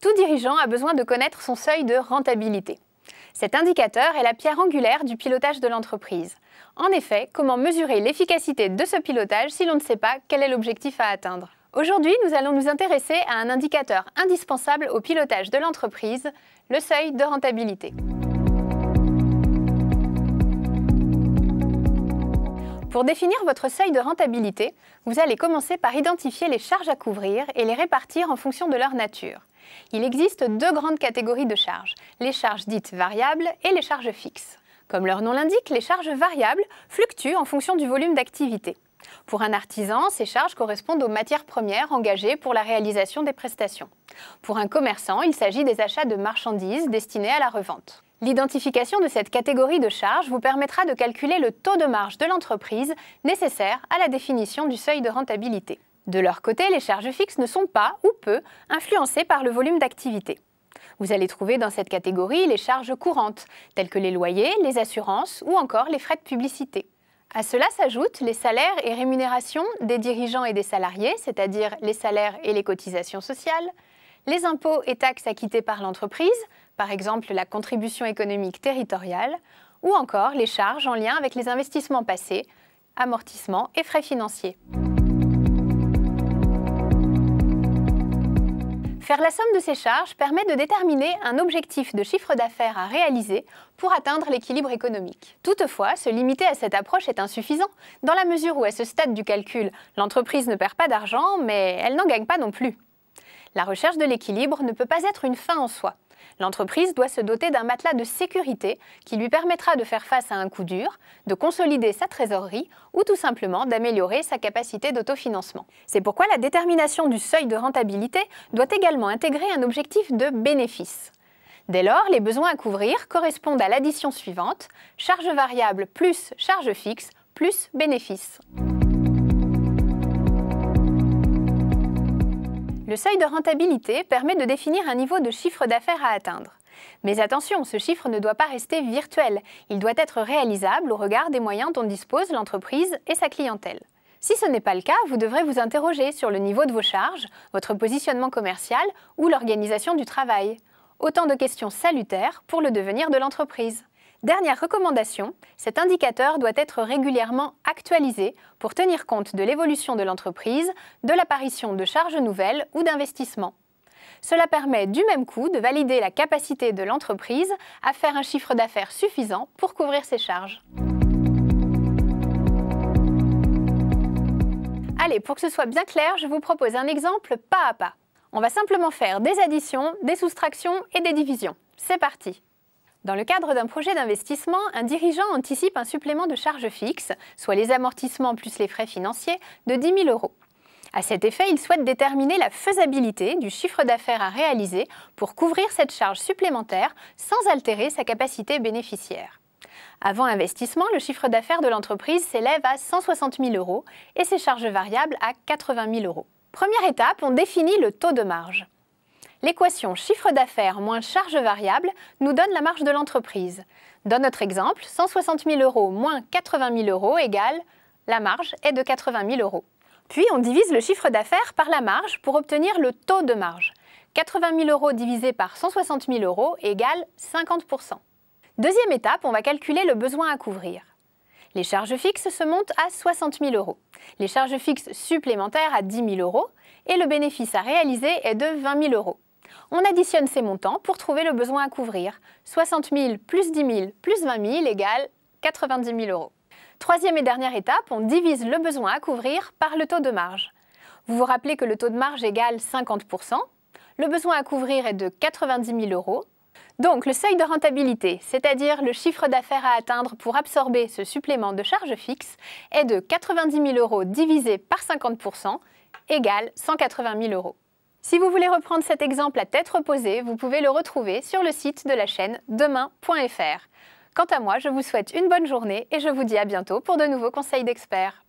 Tout dirigeant a besoin de connaître son seuil de rentabilité. Cet indicateur est la pierre angulaire du pilotage de l'entreprise. En effet, comment mesurer l'efficacité de ce pilotage si l'on ne sait pas quel est l'objectif à atteindre Aujourd'hui, nous allons nous intéresser à un indicateur indispensable au pilotage de l'entreprise, le seuil de rentabilité. Pour définir votre seuil de rentabilité, vous allez commencer par identifier les charges à couvrir et les répartir en fonction de leur nature. Il existe deux grandes catégories de charges, les charges dites variables et les charges fixes. Comme leur nom l'indique, les charges variables fluctuent en fonction du volume d'activité. Pour un artisan, ces charges correspondent aux matières premières engagées pour la réalisation des prestations. Pour un commerçant, il s'agit des achats de marchandises destinées à la revente. L'identification de cette catégorie de charges vous permettra de calculer le taux de marge de l'entreprise nécessaire à la définition du seuil de rentabilité. De leur côté, les charges fixes ne sont pas, ou peu, influencées par le volume d'activité. Vous allez trouver dans cette catégorie les charges courantes, telles que les loyers, les assurances ou encore les frais de publicité. À cela s'ajoutent les salaires et rémunérations des dirigeants et des salariés, c'est-à-dire les salaires et les cotisations sociales, les impôts et taxes acquittés par l'entreprise, par exemple la contribution économique territoriale, ou encore les charges en lien avec les investissements passés, amortissements et frais financiers. Faire la somme de ces charges permet de déterminer un objectif de chiffre d'affaires à réaliser pour atteindre l'équilibre économique. Toutefois, se limiter à cette approche est insuffisant, dans la mesure où à ce stade du calcul, l'entreprise ne perd pas d'argent, mais elle n'en gagne pas non plus. La recherche de l'équilibre ne peut pas être une fin en soi. L'entreprise doit se doter d'un matelas de sécurité qui lui permettra de faire face à un coup dur, de consolider sa trésorerie ou tout simplement d'améliorer sa capacité d'autofinancement. C'est pourquoi la détermination du seuil de rentabilité doit également intégrer un objectif de bénéfice. Dès lors, les besoins à couvrir correspondent à l'addition suivante, charge variable plus charge fixe plus bénéfice. Le seuil de rentabilité permet de définir un niveau de chiffre d'affaires à atteindre. Mais attention, ce chiffre ne doit pas rester virtuel, il doit être réalisable au regard des moyens dont dispose l'entreprise et sa clientèle. Si ce n'est pas le cas, vous devrez vous interroger sur le niveau de vos charges, votre positionnement commercial ou l'organisation du travail. Autant de questions salutaires pour le devenir de l'entreprise. Dernière recommandation, cet indicateur doit être régulièrement actualisé pour tenir compte de l'évolution de l'entreprise, de l'apparition de charges nouvelles ou d'investissements. Cela permet du même coup de valider la capacité de l'entreprise à faire un chiffre d'affaires suffisant pour couvrir ses charges. Allez, pour que ce soit bien clair, je vous propose un exemple pas à pas. On va simplement faire des additions, des soustractions et des divisions. C'est parti dans le cadre d'un projet d'investissement, un dirigeant anticipe un supplément de charges fixes, soit les amortissements plus les frais financiers, de 10 000 euros. À cet effet, il souhaite déterminer la faisabilité du chiffre d'affaires à réaliser pour couvrir cette charge supplémentaire sans altérer sa capacité bénéficiaire. Avant investissement, le chiffre d'affaires de l'entreprise s'élève à 160 000 euros et ses charges variables à 80 000 euros. Première étape, on définit le taux de marge. L'équation chiffre d'affaires moins charge variable nous donne la marge de l'entreprise. Dans notre exemple, 160 000 euros moins 80 000 euros égale la marge est de 80 000 euros. Puis on divise le chiffre d'affaires par la marge pour obtenir le taux de marge. 80 000 euros divisé par 160 000 euros égale 50 Deuxième étape, on va calculer le besoin à couvrir. Les charges fixes se montent à 60 000 euros, les charges fixes supplémentaires à 10 000 euros et le bénéfice à réaliser est de 20 000 euros. On additionne ces montants pour trouver le besoin à couvrir. 60 000 plus 10 000 plus 20 000 égale 90 000 euros. Troisième et dernière étape, on divise le besoin à couvrir par le taux de marge. Vous vous rappelez que le taux de marge égale 50%, le besoin à couvrir est de 90 000 euros. Donc le seuil de rentabilité, c'est-à-dire le chiffre d'affaires à atteindre pour absorber ce supplément de charge fixe, est de 90 000 euros divisé par 50% égale 180 000 euros. Si vous voulez reprendre cet exemple à tête reposée, vous pouvez le retrouver sur le site de la chaîne demain.fr. Quant à moi, je vous souhaite une bonne journée et je vous dis à bientôt pour de nouveaux conseils d'experts.